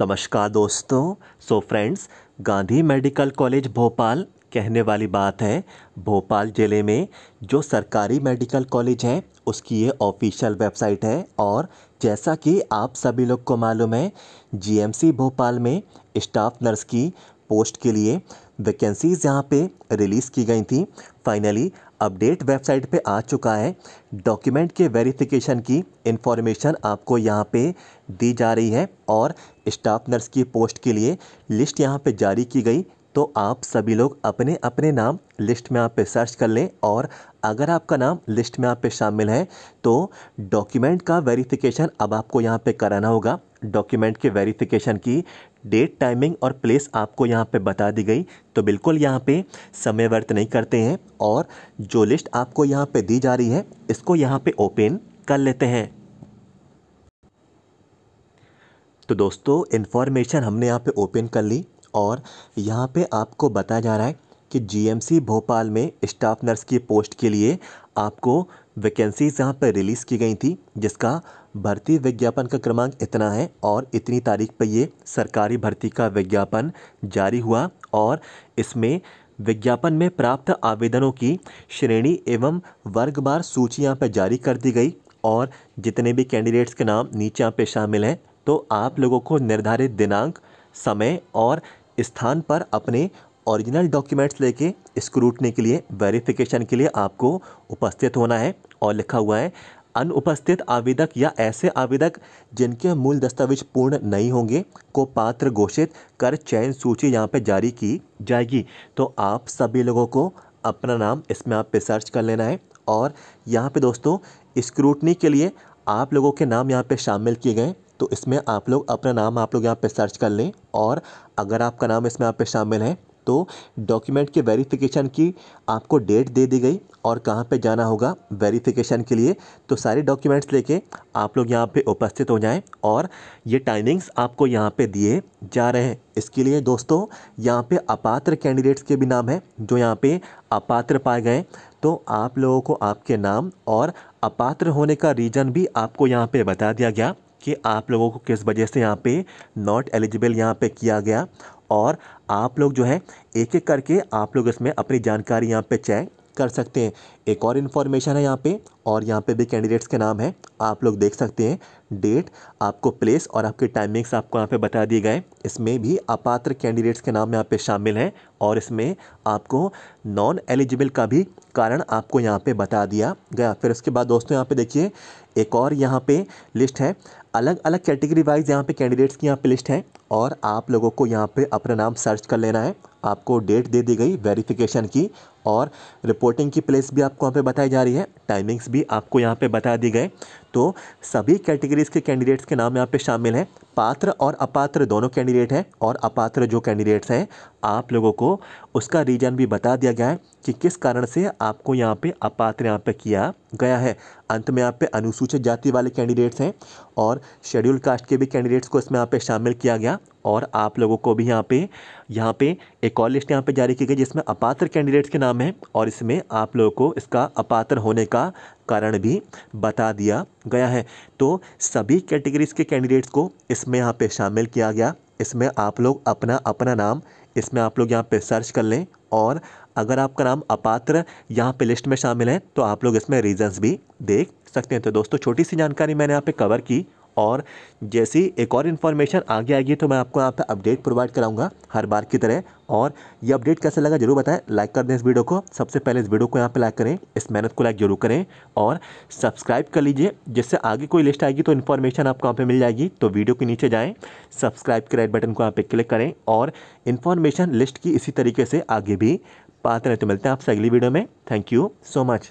नमस्कार दोस्तों so friends Gandhi medical college Bhopal कहने वाली बात है भोपाल ज़िले में जो सरकारी मेडिकल कॉलेज है उसकी ये ऑफिशियल वेबसाइट है और जैसा कि आप सभी लोग को मालूम है जीएमसी भोपाल में स्टाफ नर्स की पोस्ट के लिए वैकेंसीज़ यहाँ पे रिलीज़ की गई थी फाइनली अपडेट वेबसाइट पे आ चुका है डॉक्यूमेंट के वेरिफिकेशन की इन्फॉर्मेशन आपको यहाँ पे दी जा रही है और स्टाफ नर्स की पोस्ट के लिए लिस्ट यहाँ पे जारी की गई तो आप सभी लोग अपने अपने नाम लिस्ट में यहाँ पे सर्च कर लें और अगर आपका नाम लिस्ट में यहाँ पे शामिल है तो डॉक्यूमेंट का वेरिफिकेशन अब आपको यहाँ पे कराना होगा डॉक्यूमेंट के वेरिफिकेशन की डेट टाइमिंग और प्लेस आपको यहाँ पे बता दी गई तो बिल्कुल यहाँ पे समय व्यर्थ नहीं करते हैं और जो लिस्ट आपको यहाँ पे दी जा रही है इसको यहाँ पे ओपन कर लेते हैं तो दोस्तों इन्फॉर्मेशन हमने यहाँ पे ओपन कर ली और यहाँ पे आपको बताया जा रहा है कि जीएमसी भोपाल में स्टाफ नर्स की पोस्ट के लिए आपको वैकेंसीज यहाँ पर रिलीज़ की गई थी जिसका भर्ती विज्ञापन का क्रमांक इतना है और इतनी तारीख पर ये सरकारी भर्ती का विज्ञापन जारी हुआ और इसमें विज्ञापन में प्राप्त आवेदनों की श्रेणी एवं वर्गवार सूची यहाँ पर जारी कर दी गई और जितने भी कैंडिडेट्स के नाम नीचे यहाँ पर शामिल हैं तो आप लोगों को निर्धारित दिनांक समय और स्थान पर अपने ओरिजिनल डॉक्यूमेंट्स लेके स्क्रूटनी के लिए वेरिफिकेशन के लिए आपको उपस्थित होना है और लिखा हुआ है अनुपस्थित आवेदक या ऐसे आवेदक जिनके मूल दस्तावेज पूर्ण नहीं होंगे को पात्र घोषित कर चयन सूची यहाँ पे जारी की जाएगी तो आप सभी लोगों को अपना नाम इसमें आप पे सर्च कर लेना है और यहाँ पे दोस्तों स्क्रूटनी के लिए आप लोगों के नाम यहाँ पे शामिल किए गए तो इसमें आप लोग अपना नाम आप लोग यहाँ पे सर्च कर लें और अगर आपका नाम इसमें आप पे शामिल है तो डॉक्यूमेंट के वेरिफिकेशन की आपको डेट दे दी गई और कहाँ पे जाना होगा वेरिफिकेशन के लिए तो सारे डॉक्यूमेंट्स लेके आप लोग यहाँ पे उपस्थित हो जाएं और ये टाइमिंग्स आपको यहाँ पे दिए जा रहे हैं इसके लिए दोस्तों यहाँ पे अपात्र कैंडिडेट्स के भी नाम हैं जो यहाँ पे अपात्र पाए गए तो आप लोगों को आपके नाम और अपात्र होने का रीज़न भी आपको यहाँ पर बता दिया गया कि आप लोगों को किस वजह से यहाँ पे नॉट एलिजिबल यहाँ पे किया गया और आप लोग जो है एक एक करके आप लोग इसमें अपनी जानकारी यहाँ पे चेक कर सकते हैं एक और इन्फॉर्मेशन है यहाँ पे और यहाँ पे भी कैंडिडेट्स के नाम हैं आप लोग देख सकते हैं डेट आपको प्लेस और आपके टाइमिंग्स आपको यहाँ पे बता दिए गए इसमें भी अपात्र कैंडिडेट्स के नाम यहाँ पे शामिल हैं और इसमें आपको नॉन एलिजिबल का भी कारण आपको यहाँ पे बता दिया गया फिर उसके बाद दोस्तों यहाँ पे देखिए एक और यहाँ पे लिस्ट है अलग अलग कैटेगरी वाइज यहाँ पे कैंडिडेट्स की यहाँ पे लिस्ट है और आप लोगों को यहाँ पे अपना नाम सर्च कर लेना है आपको डेट दे दी गई वेरिफिकेशन की और रिपोर्टिंग की प्लेस भी आपको यहाँ पे बताई जा रही है टाइमिंग्स भी आपको यहाँ पे बता दी गए तो सभी कैटेगरीज के कैंडिडेट्स के नाम यहाँ पे शामिल हैं पात्र और अपात्र दोनों कैंडिडेट हैं और अपात्र जो कैंडिडेट्स हैं आप लोगों को उसका रीजन भी बता दिया गया है कि किस कारण से आपको यहाँ पे अपात्र यहाँ पे किया गया है अंत में यहाँ पे अनुसूचित जाति वाले कैंडिडेट्स हैं और शेड्यूल कास्ट के भी कैंडिडेट्स को इसमें यहाँ पे शामिल किया गया और आप लोगों को भी यहाँ पे यहाँ पे एक और लिस्ट यहाँ पे जारी की गई जिसमें अपात्र कैंडिडेट्स के नाम हैं और इसमें आप लोगों को इसका अपात्र होने का कारण भी बता दिया गया है तो सभी कैटेगरीज के कैंडिडेट्स को इसमें यहाँ पे शामिल किया गया इसमें आप लोग अपना अपना नाम इसमें आप लोग यहाँ पे सर्च कर लें और अगर आपका नाम अपात्र यहाँ पे लिस्ट में शामिल है तो आप लोग इसमें रीजंस भी देख सकते हैं तो दोस्तों छोटी सी जानकारी मैंने यहाँ पे कवर की और जैसी एक और इन्फॉर्मेशन आगे आएगी तो मैं आपको यहाँ पर अपडेट प्रोवाइड कराऊंगा हर बार की तरह और ये अपडेट कैसे लगा जरूर बताएं लाइक कर दें इस वीडियो को सबसे पहले इस वीडियो को यहाँ पे लाइक करें इस मेहनत को लाइक जरूर करें और सब्सक्राइब कर लीजिए जिससे आगे कोई लिस्ट आएगी तो इन्फॉर्मेशन आपको यहाँ पर मिल जाएगी तो वीडियो के नीचे जाएँ सब्सक्राइब के रेड बटन को यहाँ पर क्लिक करें और इन्फॉर्मेशन लिस्ट की इसी तरीके से आगे भी पाते रहें तो मिलते हैं आपसे अगली वीडियो में थैंक यू सो मच